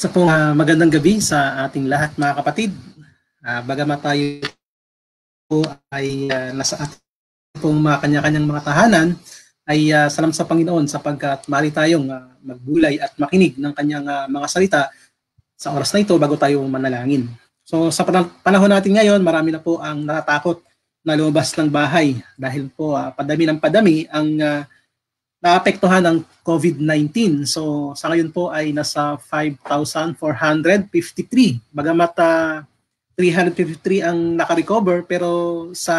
Sa pong uh, magandang gabi sa ating lahat mga kapatid. Uh, bagamat tayo po ay uh, nasa ating pong mga kanya-kanyang mga tahanan, ay uh, salam sa Panginoon sapagkat mali tayong uh, magbulay at makinig ng kanyang uh, mga salita sa oras na ito bago tayo manalangin. So sa panahon natin ngayon, marami na po ang natatakot na lumabas ng bahay dahil po uh, padami ng padami ang uh, naapektuhan ng COVID-19. So sa ngayon po ay nasa 5,453. Bagamat uh, ah, 353 ang nakarecover pero sa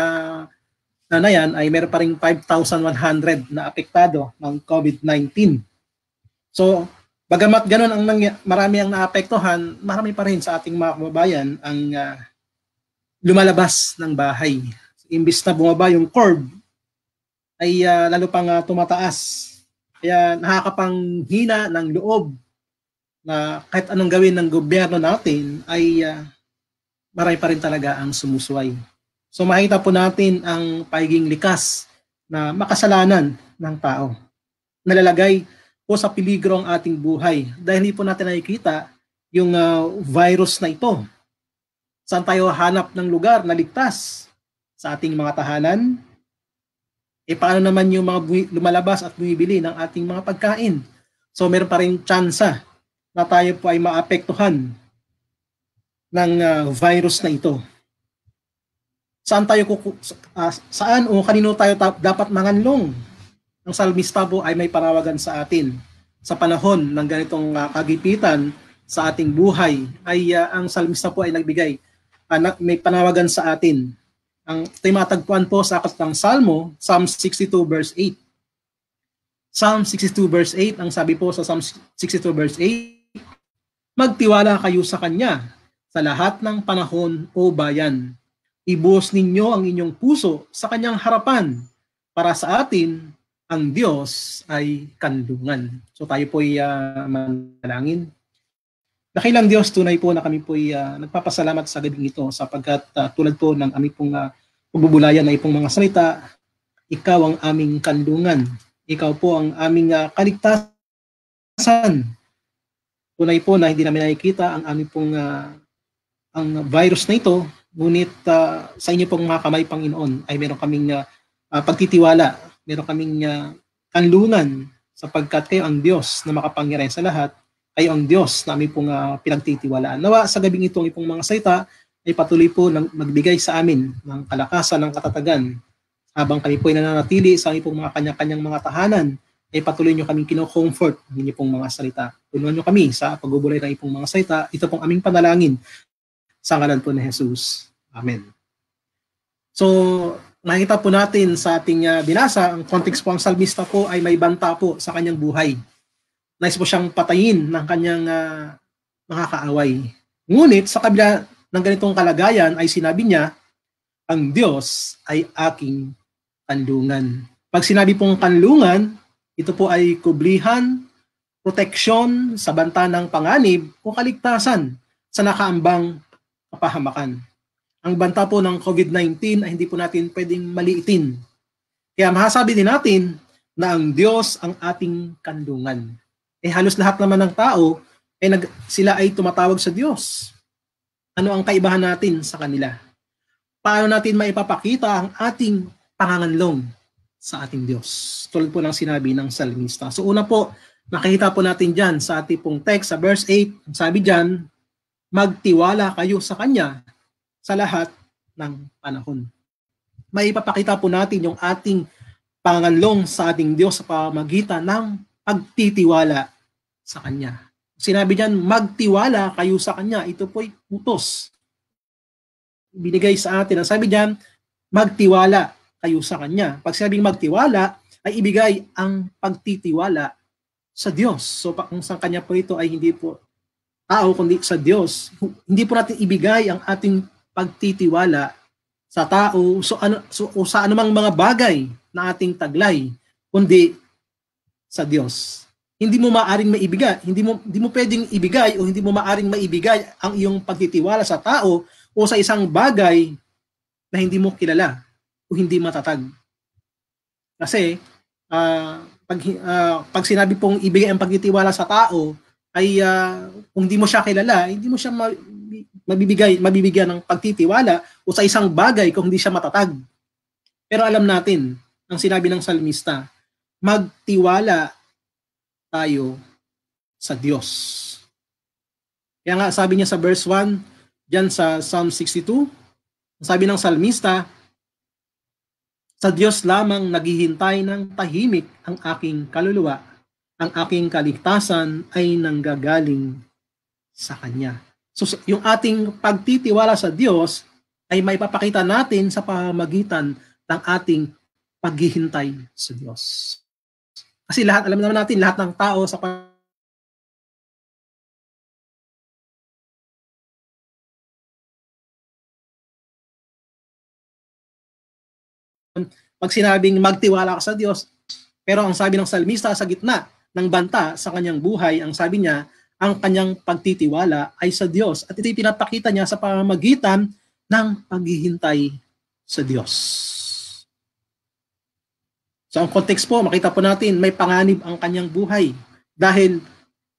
na, na yan ay meron pa rin 5,100 na apektado ng COVID-19. So, bagamat ganun ang nangy- marami ang naapektuhan, marami pa rin sa ating mga kababayan ang uh, lumalabas ng bahay. So, imbis na bumaba yung curve, ay uh, lalo pang uh, tumataas. Kaya hina ng loob na kahit anong gawin ng gobyerno natin ay uh, maray pa rin talaga ang sumusuway. So makita po natin ang pagiging likas na makasalanan ng tao. Nalalagay po sa peligro ang ating buhay dahil hindi po natin nakikita yung uh, virus na ito. Saan tayo hanap ng lugar na ligtas? Sa ating mga tahanan, eh paano naman yung mga lumalabas at bumibili ng ating mga pagkain? So meron pa rin tsansa na tayo po ay maapektuhan ng uh, virus na ito. Saan tayo kuku- uh, saan o kanino tayo ta- dapat manganlong? Ang salmista po ay may panawagan sa atin. Sa panahon ng ganitong uh, kagipitan sa ating buhay ay uh, ang salmista po ay nagbigay uh, na- may panawagan sa atin ang timatagpuan po sa aklat ng Salmo, Psalm 62 verse 8. Psalm 62 verse 8, ang sabi po sa Psalm 62 verse 8, Magtiwala kayo sa Kanya sa lahat ng panahon o bayan. Ibuhos ninyo ang inyong puso sa Kanyang harapan para sa atin ang Diyos ay kanlungan. So tayo po ay uh, manalangin. Dakilang Diyos, tunay po na kami po ay uh, nagpapasalamat sa gabing ito sapagkat uh, tulad po ng aming pong uh, pagbubulayan na ipong mga salita, ikaw ang aming kandungan. ikaw po ang aming uh, kaligtasan. Tunay po na hindi namin nakikita ang aming pong uh, ang virus na ito, ngunit uh, sa inyo pong mga kamay Panginoon ay meron kaming uh, pagtitiwala, meron kaming uh, kanlungan sapagkat kayo ang Diyos na makapangyarihan sa lahat, kayo ang Diyos na aming pong uh, pinagtitiwalaan. Nawa sa gabing itong ipong mga salita, ay patuloy po ng magbigay sa amin ng kalakasan ng katatagan. Habang kami po ay nananatili sa aming mga kanya-kanyang mga tahanan, ay patuloy nyo kaming kinocomfort ng inyong pong mga salita. Tulungan nyo kami sa pagbubulay ng ipong mga salita. Ito pong aming panalangin sa ngalan po ni Jesus. Amen. So, nakita po natin sa ating uh, binasa, ang context po ang salmista po ay may banta po sa kanyang buhay. Nais po siyang patayin ng kanyang uh, ah, mga kaaway. Ngunit sa kabila ng ganitong kalagayan ay sinabi niya, ang Diyos ay aking kanlungan. Pag sinabi pong kanlungan, ito po ay kublihan, proteksyon sa banta ng panganib o kaligtasan sa nakaambang kapahamakan. Ang banta po ng COVID-19 ay hindi po natin pwedeng maliitin. Kaya masasabi din natin na ang Diyos ang ating kanlungan. Eh halos lahat naman ng tao, eh nag, sila ay tumatawag sa Diyos. Ano ang kaibahan natin sa kanila? Paano natin maipapakita ang ating panganganlong sa ating Diyos? Tulad po ng sinabi ng salmista. So una po, nakikita po natin dyan sa ating pong text, sa verse 8, sabi dyan, magtiwala kayo sa Kanya sa lahat ng panahon. Maipapakita po natin yung ating panganlong sa ating Diyos sa pamagitan ng pagtitiwala sa Kanya. Sinabi diyan, magtiwala kayo sa Kanya. Ito po'y utos. Binigay sa atin. Ang sabi diyan, magtiwala kayo sa Kanya. Pag sinabing magtiwala, ay ibigay ang pagtitiwala sa Diyos. So kung sa Kanya po ito ay hindi po tao, kundi sa Diyos. Hindi po natin ibigay ang ating pagtitiwala sa tao so ano so, o sa anumang mga bagay na ating taglay kundi sa Diyos hindi mo maaring maibigay, hindi mo hindi mo pwedeng ibigay o hindi mo maaring maibigay ang iyong pagtitiwala sa tao o sa isang bagay na hindi mo kilala o hindi matatag. Kasi uh, pag uh, pag sinabi pong ibigay ang pagtitiwala sa tao ay uh, kung hindi mo siya kilala, eh, hindi mo siya mabibigay mabibigyan ng pagtitiwala o sa isang bagay kung hindi siya matatag. Pero alam natin ang sinabi ng salmista, magtiwala tayo sa Diyos. Kaya nga sabi niya sa verse 1, diyan sa Psalm 62, sabi ng salmista, sa Diyos lamang naghihintay ng tahimik ang aking kaluluwa. Ang aking kaligtasan ay nanggagaling sa Kanya. So yung ating pagtitiwala sa Diyos ay may papakita natin sa pamagitan ng ating paghihintay sa Diyos. Kasi lahat, alam naman natin, lahat ng tao sa pag sinabing magtiwala ka sa Diyos, pero ang sabi ng salmista sa gitna ng banta sa kanyang buhay, ang sabi niya, ang kanyang pagtitiwala ay sa Diyos. At ito'y pinapakita niya sa pamamagitan ng paghihintay sa Diyos. So ang context po, makita po natin, may panganib ang kanyang buhay dahil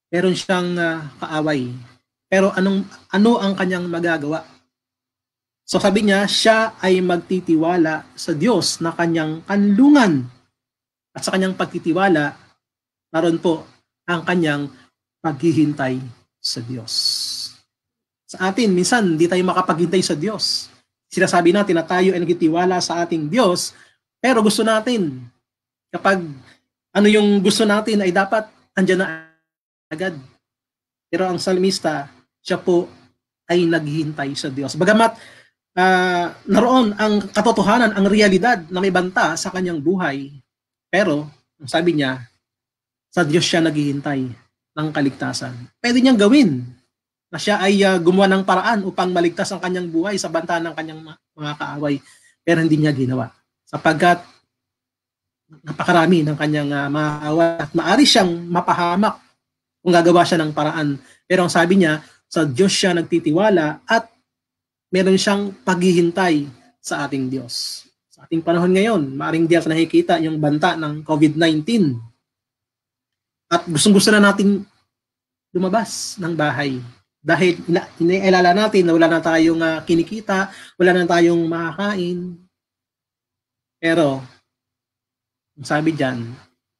meron siyang uh, kaaway. Pero anong ano ang kanyang magagawa? So sabi niya, siya ay magtitiwala sa Diyos na kanyang kanlungan at sa kanyang pagtitiwala, naroon po ang kanyang paghihintay sa Diyos. Sa atin, minsan, hindi tayo makapaghintay sa Diyos sinasabi natin na tayo ay nagtitiwala sa ating Diyos, pero gusto natin Kapag ano yung gusto natin ay dapat andyan na agad. Pero ang salmista, siya po ay naghihintay sa Diyos. Bagamat uh, naroon ang katotohanan, ang realidad na may banta sa kanyang buhay, pero ang sabi niya, sa Diyos siya naghihintay ng kaligtasan. Pwede niyang gawin na siya ay uh, gumawa ng paraan upang maligtas ang kanyang buhay sa banta ng kanyang mga kaaway, pero hindi niya ginawa. Sapagkat napakarami ng kanyang uh, maawa at maari siyang mapahamak kung gagawa siya ng paraan. Pero ang sabi niya, sa Diyos siya nagtitiwala at meron siyang paghihintay sa ating Diyos. Sa ating panahon ngayon, maaring di natin nakikita yung banta ng COVID-19. At gustong-gusto na natin lumabas ng bahay dahil inailala natin na wala na tayong uh, kinikita, wala na tayong makakain. Pero sabi diyan,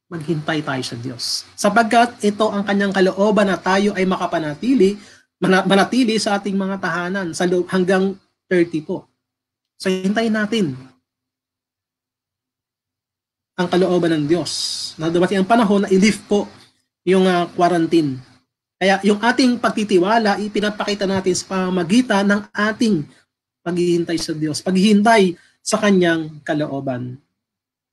maghintay tayo sa Diyos. Sapagkat ito ang kanyang kalooban na tayo ay makapanatili, manatili sa ating mga tahanan sa loob hanggang 30 po. So hintayin natin ang kalooban ng Diyos. Na dumating ang panahon na i-lift po yung uh, quarantine. Kaya yung ating pagtitiwala, ipinapakita natin sa pamagitan ng ating paghihintay sa Diyos, paghihintay sa kanyang kalooban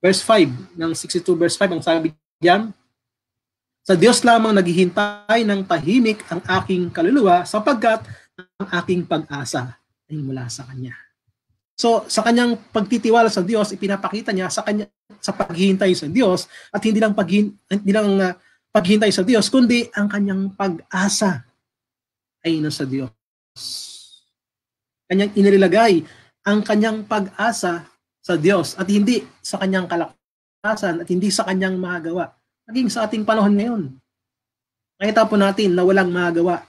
verse 5, ng 62 verse 5, ang sabi diyan, Sa Diyos lamang naghihintay ng tahimik ang aking kaluluwa sapagkat ang aking pag-asa ay mula sa Kanya. So, sa kanyang pagtitiwala sa Diyos, ipinapakita niya sa kanya sa paghihintay sa Diyos at hindi lang paghin, hindi lang uh, paghihintay sa Diyos, kundi ang kanyang pag-asa ay nasa Diyos. Kanyang inilagay ang kanyang pag-asa sa Diyos at hindi sa kanyang kalakasan at hindi sa kanyang magagawa. Maging sa ating panahon ngayon. Nakita po natin na walang magagawa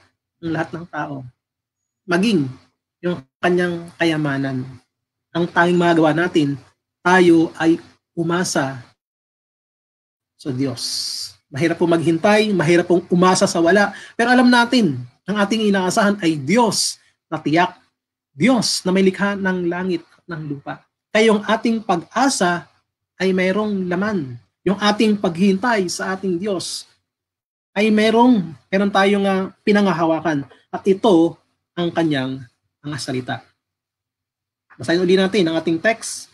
ang lahat ng tao. Maging yung kanyang kayamanan. Ang tanging magagawa natin, tayo ay umasa sa Diyos. Mahirap po maghintay, mahirap pong umasa sa wala. Pero alam natin, ang ating inaasahan ay Diyos na tiyak. Diyos na may likha ng langit at ng lupa. Kayong ating pag-asa ay mayroong laman. Yung ating paghintay sa ating Diyos ay mayroong, meron tayong uh, pinangahawakan. At ito ang kanyang mga salita. Basahin ulit natin ang ating text.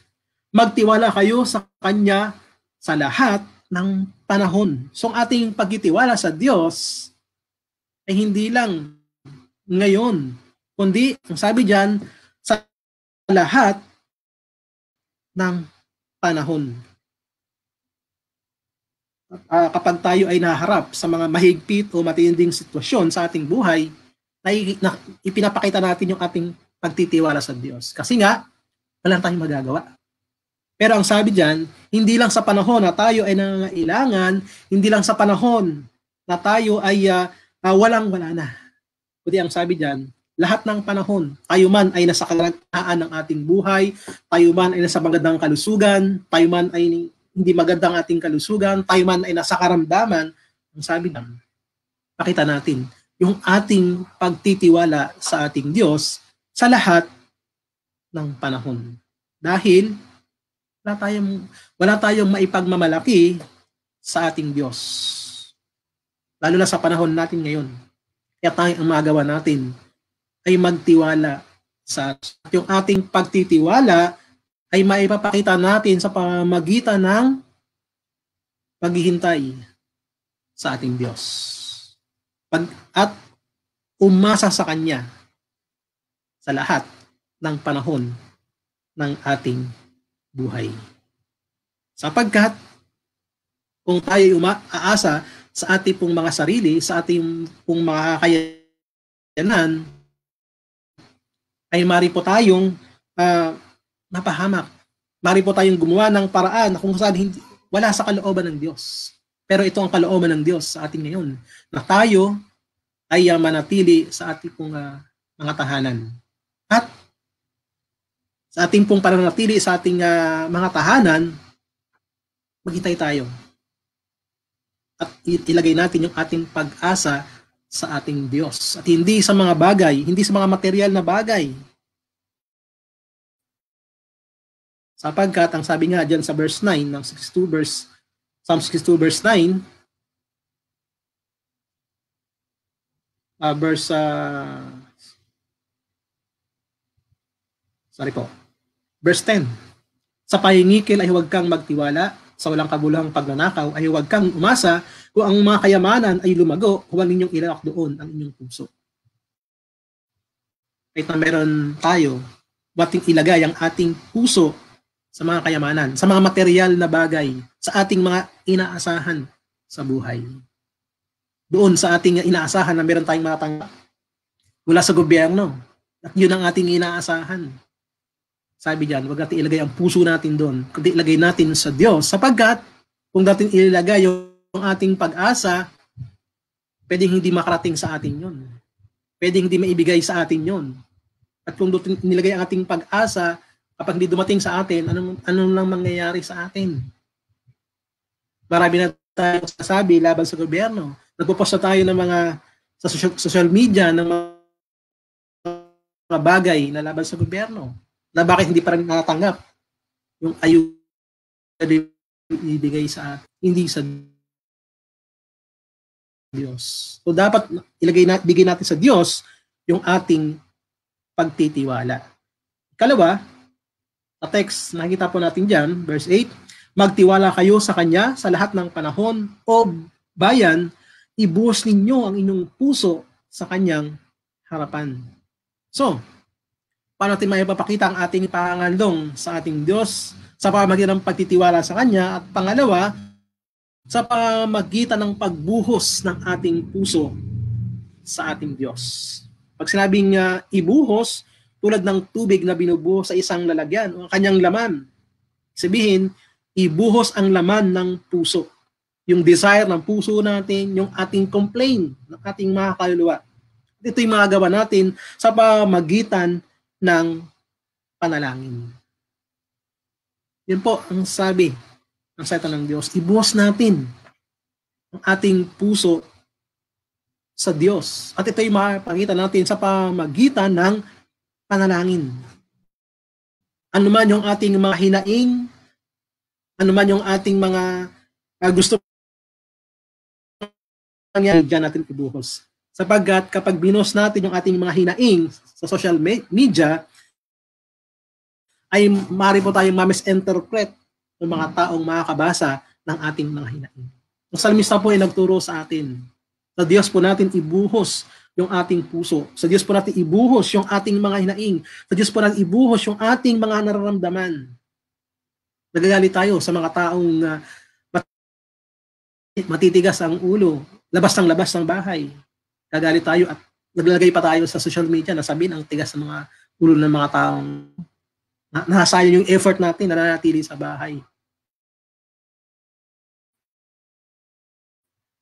Magtiwala kayo sa kanya sa lahat ng panahon. So ang ating pagtitiwala sa Diyos ay hindi lang ngayon, kundi ang sabi diyan sa lahat ng panahon. uh, kapag tayo ay naharap sa mga mahigpit o matinding sitwasyon sa ating buhay, na, na ipinapakita natin yung ating pagtitiwala sa Diyos. Kasi nga, wala tayong magagawa. Pero ang sabi diyan, hindi lang sa panahon na tayo ay nangangailangan, hindi lang sa panahon na tayo ay uh, ah, uh, ah, walang wala na. Kundi ang sabi diyan, lahat ng panahon. Tayo man ay nasa kalangitan ng ating buhay, tayo man ay nasa magandang kalusugan, tayo man ay hindi magandang ating kalusugan, tayo man ay nasa karamdaman, ang sabi naman, makita natin yung ating pagtitiwala sa ating Diyos sa lahat ng panahon. Dahil wala tayong wala tayong maipagmamalaki sa ating Diyos. Lalo na sa panahon natin ngayon. Kaya tayo ang magawa natin ay magtiwala sa at yung ating pagtitiwala ay maipapakita natin sa pamagitan ng paghihintay sa ating Diyos. Pag, at umasa sa Kanya sa lahat ng panahon ng ating buhay. Sapagkat kung tayo umaasa sa ating pong mga sarili, sa ating pong mga kakayanan, ay mari po tayong uh, mapahamak. Mari po tayong gumawa ng paraan na kung saan hindi, wala sa kalooban ng Diyos. Pero ito ang kalooban ng Diyos sa ating ngayon, na tayo ay uh, manatili sa ating pong, uh, mga tahanan. At sa ating pong pananatili sa ating uh, mga tahanan, maghintay tayo. At ilagay natin yung ating pag-asa sa ating Diyos. At hindi sa mga bagay, hindi sa mga material na bagay. Sapagkat ang sabi nga diyan sa verse 9 ng 62 verse Psalm 62 verse 9 uh, ah, verse uh, sorry po verse 10 Sa pahingikil ay huwag kang magtiwala sa walang kabulang pagnanakaw ay huwag kang umasa kung ang mga kayamanan ay lumago, huwag ninyong ilawak doon ang inyong puso. Kahit na meron tayo, bating ilagay ang ating puso sa mga kayamanan, sa mga material na bagay, sa ating mga inaasahan sa buhay. Doon sa ating inaasahan na meron tayong matatanggap mula sa gobyerno. At yun ang ating inaasahan. Sabi diyan, wag natin ilagay ang puso natin doon, kundi ilagay natin sa Diyos sapagkat kung natin ilagay yung ating pag-asa, pwedeng hindi makarating sa atin yon. Pwedeng hindi maibigay sa atin yon. At kung nilagay ang ating pag-asa, kapag hindi dumating sa atin, anong, anong lang mangyayari sa atin? Marami na tayo sasabi laban sa gobyerno. Nagpupost na tayo ng mga sa social, social media ng mga bagay na laban sa gobyerno na bakit hindi pa rin natatanggap yung ayuda ibigay sa atin, hindi sa Diyos. So dapat ilagay na bigay natin sa Diyos yung ating pagtitiwala. Kalawa, na text nakita po natin diyan, verse 8, magtiwala kayo sa kanya sa lahat ng panahon o bayan, ibuhos ninyo ang inyong puso sa kanyang harapan. So, paano natin maipapakita ang ating pangandong sa ating Diyos sa pamagitan ng pagtitiwala sa Kanya? At pangalawa, sa pamagitan ng pagbuhos ng ating puso sa ating Diyos. Pag sinabing uh, ibuhos, tulad ng tubig na binubuhos sa isang lalagyan o kanyang laman, sabihin, ibuhos ang laman ng puso. Yung desire ng puso natin, yung ating complain ng ating mga kaluluwa. Ito yung mga gawa natin sa pamagitan ng panalangin. Yan po ang sabi ng salita ng Diyos, ibuwas natin ang ating puso sa Diyos. At ito'y makapakita natin sa pamagitan ng panalangin. Ano man yung ating mga hinaing, ano man yung ating mga uh, gusto nangyari dyan natin ibuhos. Sapagkat kapag binos natin yung ating mga hinaing sa social media, ay maaari po tayong ma-misinterpret ng mga taong makakabasa ng ating mga hinaing. Ang salmista po ay nagturo sa atin sa Diyos po natin ibuhos yung ating puso. Sa Diyos po natin ibuhos yung ating mga hinaing. Sa Diyos po natin ibuhos yung ating mga nararamdaman. Nagagalit tayo sa mga taong uh, matitigas ang ulo, labas ng labas ng bahay. Nagagalit tayo at naglalagay pa tayo sa social media na sabihin ang tigas ng mga ulo ng mga taong na, nasayang yung effort natin na nanatili sa bahay.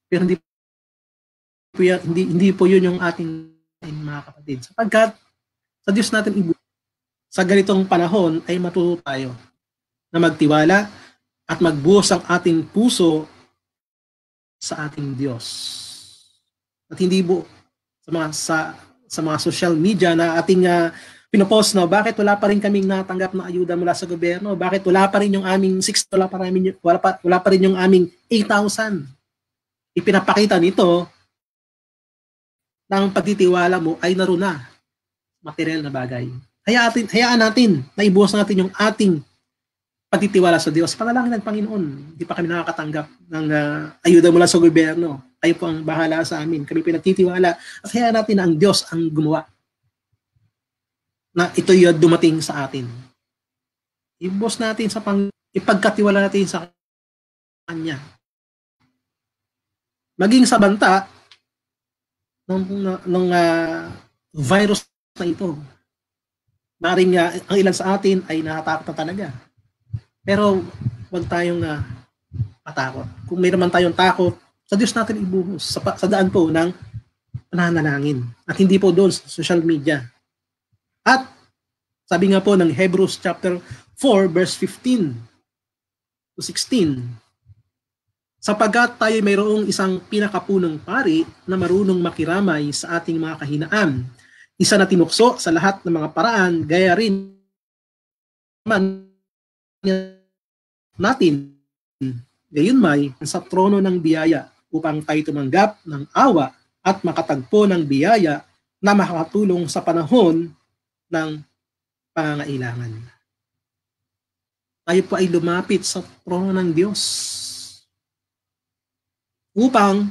Pero hindi po, yan, hindi, hindi po yun yung ating mga kapatid. Sapagkat sa Diyos natin ibu- sa ganitong panahon ay matuto tayo na magtiwala at magbuhos ang ating puso sa ating Diyos. At hindi po sa mga sa, sa mga social media na ating uh, pinopost, no? Bakit wala pa rin kaming natanggap na ayuda mula sa gobyerno? Bakit wala pa rin yung aming 6, wala pa, rin, wala pa, wala pa rin yung aming 8,000? Ipinapakita nito na ang pagtitiwala mo ay naruna, material na bagay. Hayaan natin, hayaan natin na ibuhos natin yung ating pagtitiwala sa Diyos. Panalangin ng Panginoon, hindi pa kami nakakatanggap ng uh, ayuda mula sa gobyerno. Kayo po ang bahala sa amin. Kami pinatitiwala at hayaan natin na ang Diyos ang gumawa na ito yung dumating sa atin. Ibos natin sa pang ipagkatiwala natin sa kanya. Maging sa banta ng ng uh, virus na ito. Maring uh, ah, ang ilan sa atin ay natatakot na talaga. Pero wag tayong uh, matakot. Kung may naman tayong takot, sa Diyos natin ibuhos sa, sa daan po ng pananalangin at hindi po doon sa social media at sabi nga po ng Hebrews chapter 4 verse 15 to 16, sapagat tayo mayroong isang pinakapunong pari na marunong makiramay sa ating mga kahinaan, isa na tinukso sa lahat ng mga paraan, gaya rin man natin gayon may sa trono ng biyaya upang tayo tumanggap ng awa at makatagpo ng biyaya na makakatulong sa panahon ng pangangailangan. Tayo po ay lumapit sa trono ng Diyos upang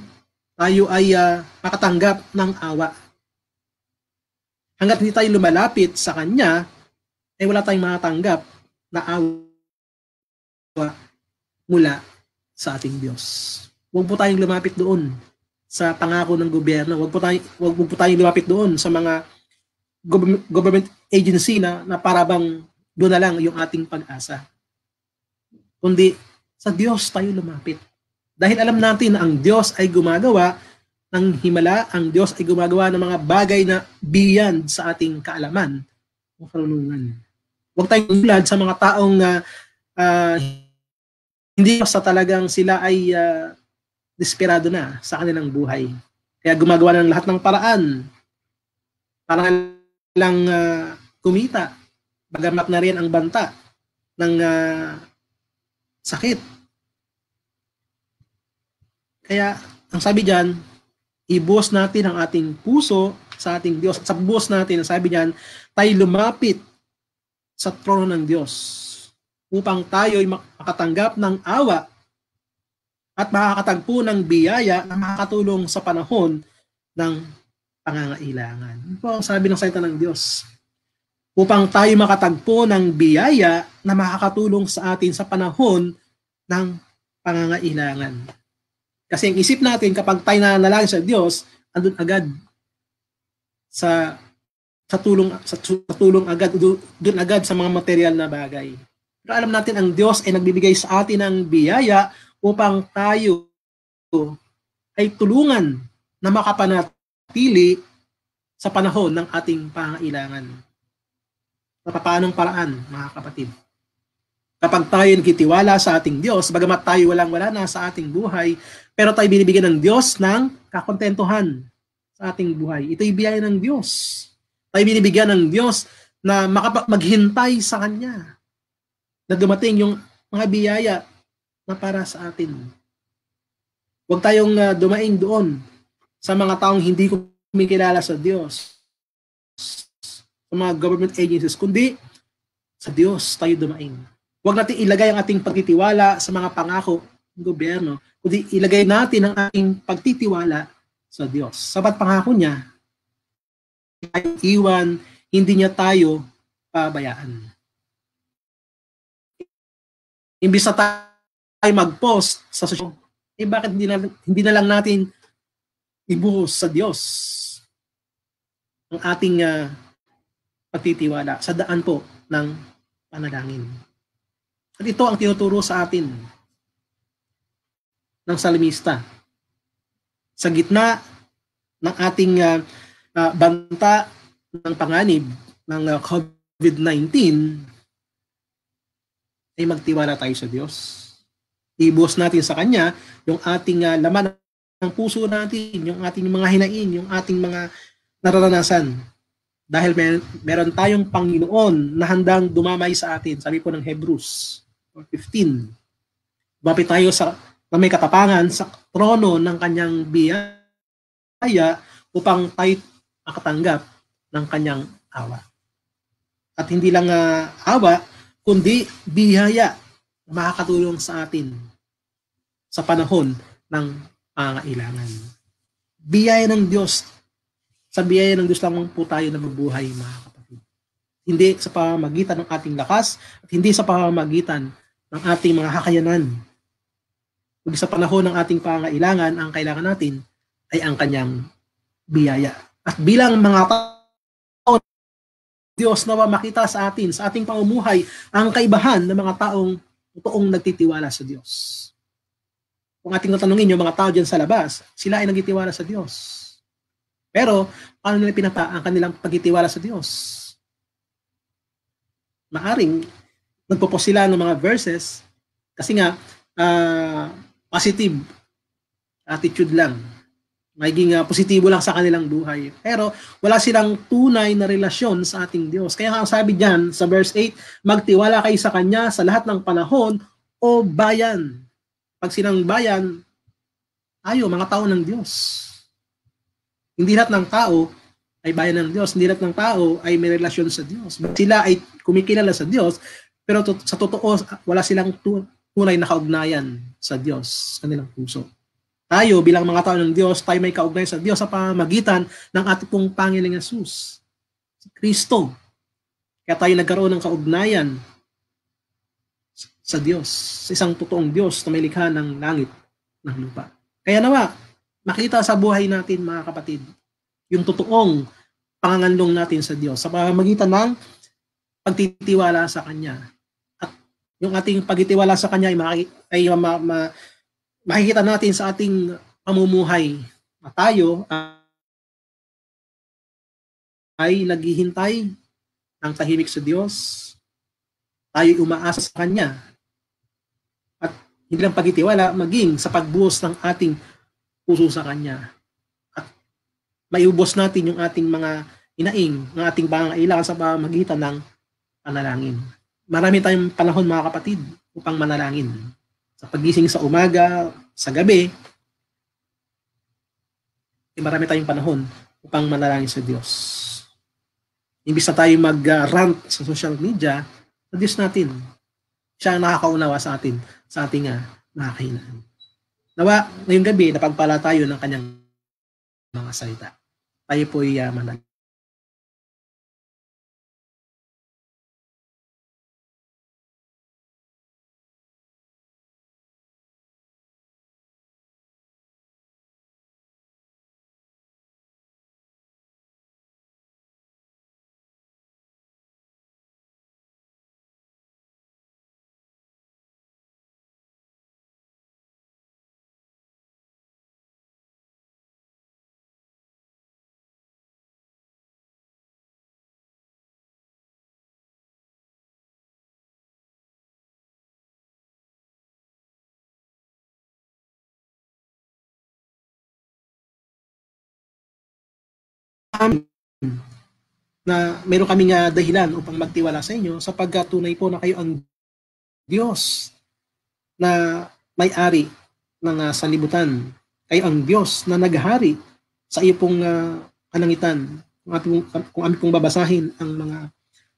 tayo ay uh, makatanggap ng awa. Hanggat hindi tayo lumalapit sa Kanya, ay eh, wala tayong makatanggap na awa mula sa ating Diyos. Huwag po tayong lumapit doon sa pangako ng gobyerno. Huwag po tayong, huwag po tayong lumapit doon sa mga government, government agency na, na para bang doon na lang yung ating pag-asa. Kundi sa Diyos tayo lumapit. Dahil alam natin na ang Diyos ay gumagawa ng himala, ang Diyos ay gumagawa ng mga bagay na beyond sa ating kaalaman o karunungan. Huwag tayong tulad sa mga taong uh, uh, hindi sa talagang sila ay uh, desperado na sa kanilang buhay. Kaya gumagawa ng lahat ng paraan para lang uh, kumita, bagamat na rin ang banta ng uh, sakit. Kaya, ang sabi diyan, ibos natin ang ating puso sa ating Diyos. At sa buhos natin, ang sabi diyan, tayo lumapit sa trono ng Diyos upang tayo ay makatanggap ng awa at makakatagpo ng biyaya na makakatulong sa panahon ng pangangailangan. Yun po ang sabi ng salita ng Diyos. Upang tayo makatagpo ng biyaya na makakatulong sa atin sa panahon ng pangangailangan. Kasi ang isip natin kapag tayo nananalangin sa Diyos, andun agad sa sa tulong sa, sa tulong agad doon agad sa mga material na bagay. Pero alam natin ang Diyos ay nagbibigay sa atin ng biyaya upang tayo ay tulungan na makapanat pili sa panahon ng ating pangailangan. Sa paanong paraan, mga kapatid? Kapag tayo nagkitiwala sa ating Diyos, bagamat tayo walang-wala na sa ating buhay, pero tayo binibigyan ng Diyos ng kakontentuhan sa ating buhay. Ito'y biyaya ng Diyos. Tayo binibigyan ng Diyos na makap- maghintay sa Kanya na dumating yung mga biyaya na para sa atin. Huwag tayong uh, dumaing doon sa mga taong hindi ko kumikilala sa Diyos, sa mga government agencies, kundi sa Diyos tayo dumain. Huwag natin ilagay ang ating pagtitiwala sa mga pangako ng gobyerno, kundi ilagay natin ang ating pagtitiwala sa Diyos. Sa Sabat pangako niya, iwan, hindi niya tayo pabayaan. Imbis na tayo mag-post sa social eh bakit hindi na, hindi na lang natin ibuhos sa Diyos ang ating uh, ah, pagtitiwala sa daan po ng panalangin. At ito ang tinuturo sa atin ng salmista. Sa gitna ng ating uh, uh, banta ng panganib ng uh, COVID-19, ay magtiwala tayo sa Diyos. Ibuhos natin sa Kanya yung ating uh, laman ng puso natin, yung ating mga hinain, yung ating mga naranasan. Dahil mer- meron tayong Panginoon na handang dumamay sa atin. Sabi po ng Hebrews 15. Bapit tayo sa na may katapangan sa trono ng kanyang biyaya upang tayo makatanggap ng kanyang awa. At hindi lang uh, awa, kundi biyaya na makakatulong sa atin sa panahon ng pangailangan. Biyaya ng Diyos. Sa biyaya ng Diyos lang po tayo nabubuhay, mga kapatid. Hindi sa pamamagitan ng ating lakas at hindi sa pamamagitan ng ating mga kakayanan. Kung sa panahon ng ating pangailangan, ang kailangan natin ay ang kanyang biyaya. At bilang mga tao, Diyos nawa makita sa atin, sa ating pamumuhay, ang kaibahan ng mga taong totoong nagtitiwala sa Diyos. Kung ating tatanungin yung mga tao dyan sa labas, sila ay nagtitiwala sa Diyos. Pero, paano nila pinapa ang kanilang pagtitiwala sa Diyos? Maaring, nagpupos sila ng mga verses kasi nga, uh, positive attitude lang. Magiging uh, positibo lang sa kanilang buhay. Pero, wala silang tunay na relasyon sa ating Diyos. Kaya ang sabi dyan sa verse 8, magtiwala kayo sa Kanya sa lahat ng panahon o bayan pag bayan, tayo, mga tao ng Diyos. Hindi lahat ng tao ay bayan ng Diyos. Hindi lahat ng tao ay may relasyon sa Diyos. Sila ay kumikilala sa Diyos, pero to- sa totoo, wala silang tu- tunay na kaugnayan sa Diyos, sa kanilang puso. Tayo, bilang mga tao ng Diyos, tayo may kaugnayan sa Diyos sa pamagitan ng ating pong Panginoong Yesus, si Kristo. Kaya tayo nagkaroon ng kaugnayan sa Diyos, sa isang totoong Diyos na may likha ng langit ng lupa. Kaya nawa, makita sa buhay natin mga kapatid, yung totoong panganganlong natin sa Diyos sa pamamagitan ng pagtitiwala sa Kanya. At yung ating pagtitiwala sa Kanya ay, maki- ay ma- ma- makikita natin sa ating pamumuhay na tayo ay naghihintay ng tahimik sa Diyos, tayo umaasa sa Kanya, hindi lang pagitiwala, maging sa pagbuhos ng ating puso sa Kanya. At maiubos natin yung ating mga inaing, ng ating pangailangan sa pamagitan ng panalangin. Marami tayong panahon mga kapatid upang manalangin. Sa pagising sa umaga, sa gabi, eh marami tayong panahon upang manalangin sa Diyos. Imbis na tayo mag-rant sa social media, sa Diyos natin. Siya ang nakakaunawa sa atin sa ating uh, mga kailangan. Nawa, ngayong gabi, napagpala tayo ng kanyang mga salita. Tayo po ay uh, manag- amin um, na meron kaming uh, dahilan upang magtiwala sa inyo sapagkat tunay po na kayo ang Diyos na may-ari ng uh, ah, sanlibutan. Kayo ang Diyos na naghari sa iyo pong uh, kalangitan. Kung, ating, kung amin pong babasahin ang mga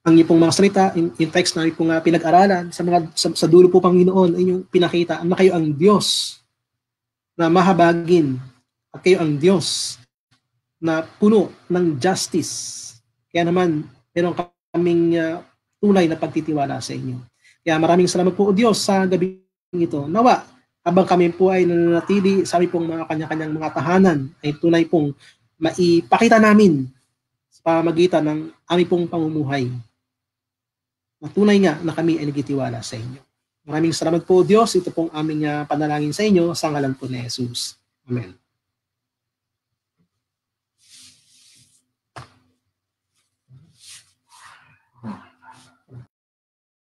ang inyong pong mga salita, yung, yung text na pong uh, pinag-aralan sa mga sa, sa dulo po Panginoon ay yung pinakita na kayo ang Diyos na mahabagin at kayo ang Diyos na puno ng justice. Kaya naman, meron kaming uh, tunay na pagtitiwala sa inyo. Kaya maraming salamat po o Diyos sa gabi ito. Nawa, habang kami po ay nananatili sa aming pong mga kanya-kanyang mga tahanan, ay tunay pong maipakita namin sa pamagitan ng aming pong pamumuhay na tunay nga na kami ay nagtitiwala sa inyo. Maraming salamat po Diyos. Ito pong aming uh, panalangin sa inyo sa ngalan po ni Jesus. Amen.